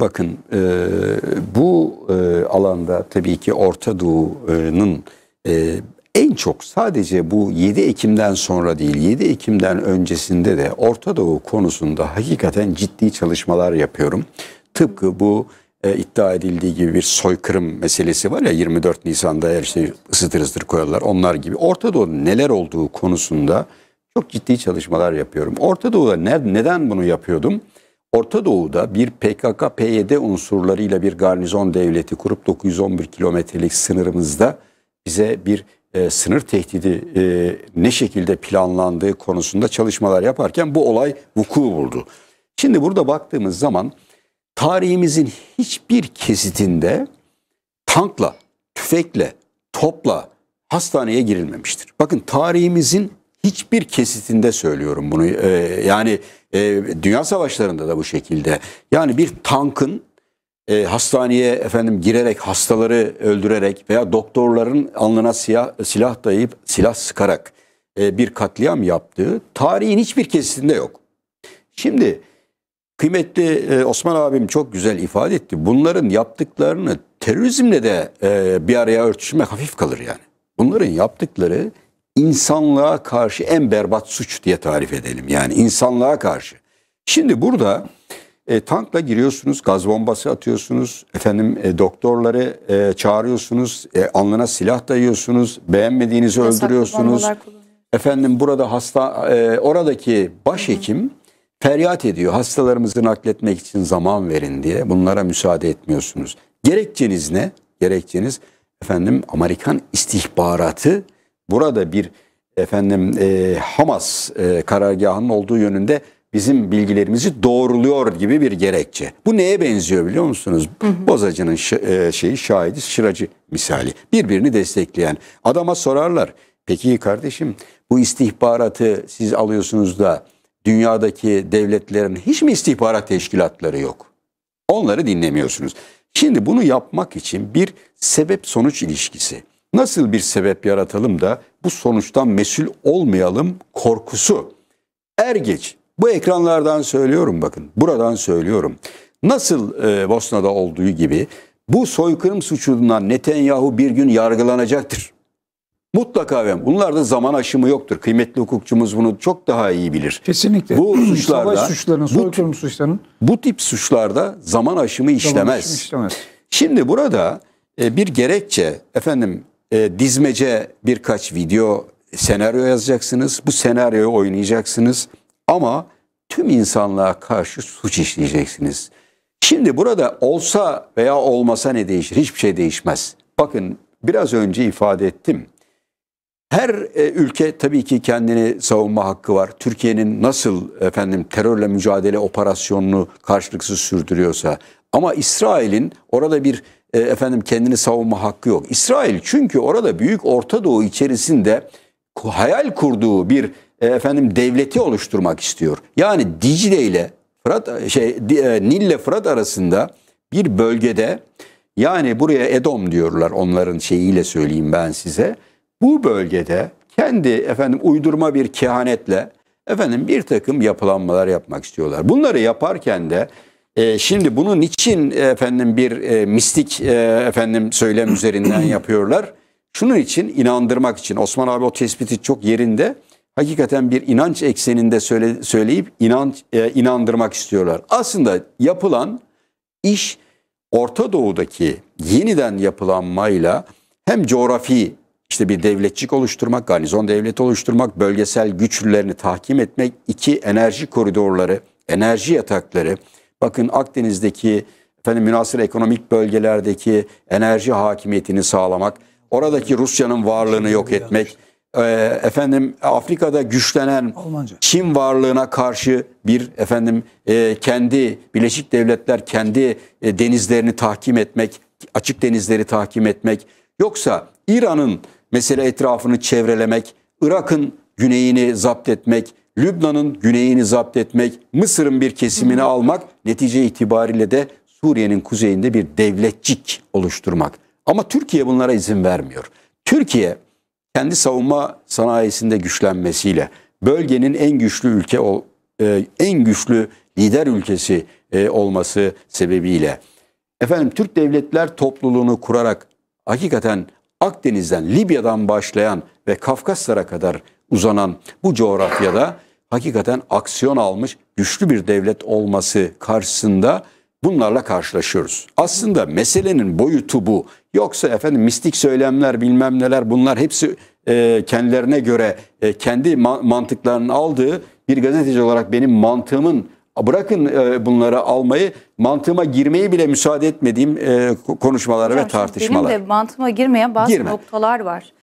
Bakın e, bu e, alanda tabii ki Orta Doğu'nun e, en çok sadece bu 7 Ekim'den sonra değil 7 Ekim'den öncesinde de Orta Doğu konusunda hakikaten ciddi çalışmalar yapıyorum. Tıpkı bu e, iddia edildiği gibi bir soykırım meselesi var ya 24 Nisan'da her şey ısıtır ısıtır koyarlar onlar gibi. Orta Doğu'nun neler olduğu konusunda çok ciddi çalışmalar yapıyorum. Orta Doğu'da ne, neden bunu yapıyordum? Orta Doğu'da bir PKK-PYD unsurlarıyla bir garnizon devleti kurup 911 kilometrelik sınırımızda bize bir e, sınır tehdidi e, ne şekilde planlandığı konusunda çalışmalar yaparken bu olay vuku buldu. Şimdi burada baktığımız zaman tarihimizin hiçbir kesitinde tankla, tüfekle, topla hastaneye girilmemiştir. Bakın tarihimizin hiçbir kesitinde söylüyorum bunu. Ee, yani e, dünya savaşlarında da bu şekilde. Yani bir tankın e, hastaneye efendim girerek hastaları öldürerek veya doktorların alnına siyah, silah dayayıp silah sıkarak e, bir katliam yaptığı tarihin hiçbir kesitinde yok. Şimdi kıymetli e, Osman abim çok güzel ifade etti. Bunların yaptıklarını terörizmle de e, bir araya örtüşmek hafif kalır yani. Bunların yaptıkları insanlığa karşı en berbat suç diye tarif edelim. Yani insanlığa karşı. Şimdi burada e, tankla giriyorsunuz, gaz bombası atıyorsunuz, efendim e, doktorları e, çağırıyorsunuz, e, alnına silah dayıyorsunuz, beğenmediğinizi Yasaklı öldürüyorsunuz. Efendim burada hasta e, oradaki başhekim hı hı. feryat ediyor. Hastalarımızı nakletmek için zaman verin diye. Bunlara müsaade etmiyorsunuz. Gerekçeniz ne? Gerekçeniz efendim Amerikan istihbaratı burada bir efendim e, Hamas e, karargahının olduğu yönünde bizim bilgilerimizi doğruluyor gibi bir gerekçe. Bu neye benziyor biliyor musunuz? Hı hı. Bozacı'nın e, şeyi şahidi Şıracı misali. Birbirini destekleyen. Adama sorarlar. Peki kardeşim bu istihbaratı siz alıyorsunuz da dünyadaki devletlerin hiç mi istihbarat teşkilatları yok? Onları dinlemiyorsunuz. Şimdi bunu yapmak için bir sebep sonuç ilişkisi. Nasıl bir sebep yaratalım da bu sonuçtan mesul olmayalım korkusu. Er geç bu ekranlardan söylüyorum bakın buradan söylüyorum. Nasıl e, Bosna'da olduğu gibi bu soykırım suçundan Netanyahu bir gün yargılanacaktır. Mutlaka ve bunlarda zaman aşımı yoktur. Kıymetli hukukçumuz bunu çok daha iyi bilir. Kesinlikle. Bu suçlarda, savaş suçlarının, soykırım suçlarının bu tip suçlarda zaman aşımı işlemez. Zaman aşımı işlemez. Şimdi burada e, bir gerekçe efendim e, dizmece birkaç video senaryo yazacaksınız. Bu senaryoyu oynayacaksınız ama tüm insanlığa karşı suç işleyeceksiniz. Şimdi burada olsa veya olmasa ne değişir? Hiçbir şey değişmez. Bakın biraz önce ifade ettim. Her e, ülke tabii ki kendini savunma hakkı var. Türkiye'nin nasıl efendim terörle mücadele operasyonunu karşılıksız sürdürüyorsa ama İsrail'in orada bir e, efendim kendini savunma hakkı yok. İsrail çünkü orada Büyük Orta Doğu içerisinde hayal kurduğu bir e, efendim devleti oluşturmak istiyor. Yani Dicle ile Fırat e, şey e, Nil ile Fırat arasında bir bölgede yani buraya Edom diyorlar onların şeyiyle söyleyeyim ben size. Bu bölgede kendi efendim uydurma bir kehanetle efendim bir takım yapılanmalar yapmak istiyorlar. Bunları yaparken de ee, şimdi bunun için e, efendim bir e, mistik e, efendim söylem üzerinden yapıyorlar. Şunun için inandırmak için Osman abi o tespiti çok yerinde. Hakikaten bir inanç ekseninde söyle, söyleyip inanç e, inandırmak istiyorlar. Aslında yapılan iş Orta Doğu'daki yeniden yapılanmayla hem coğrafi işte bir devletçik oluşturmak, garnizon devleti oluşturmak, bölgesel güçlerini tahkim etmek, iki enerji koridorları, enerji yatakları, Bakın Akdeniz'deki efendim münasır ekonomik bölgelerdeki enerji hakimiyetini sağlamak, oradaki Rusya'nın varlığını yok etmek, e, efendim Afrika'da güçlenen Almanca. Çin varlığına karşı bir efendim e, kendi Birleşik Devletler kendi e, denizlerini tahkim etmek, açık denizleri tahkim etmek yoksa İran'ın mesele etrafını çevrelemek, Irak'ın güneyini zapt etmek, Lübnan'ın güneyini zapt etmek, Mısır'ın bir kesimini almak, netice itibariyle de Suriye'nin kuzeyinde bir devletçik oluşturmak. Ama Türkiye bunlara izin vermiyor. Türkiye kendi savunma sanayisinde güçlenmesiyle bölgenin en güçlü ülke e, en güçlü lider ülkesi e, olması sebebiyle efendim Türk Devletler Topluluğunu kurarak hakikaten Akdeniz'den Libya'dan başlayan ve Kafkaslara kadar uzanan bu coğrafyada hakikaten aksiyon almış güçlü bir devlet olması karşısında bunlarla karşılaşıyoruz. Aslında meselenin boyutu bu. Yoksa efendim mistik söylemler bilmem neler bunlar hepsi e, kendilerine göre e, kendi ma- mantıklarının aldığı bir gazeteci olarak benim mantığımın bırakın e, bunları almayı mantığıma girmeyi bile müsaade etmediğim e, konuşmalar ve tartışmalar. Benim de mantığıma girmeyen bazı Girme. noktalar var.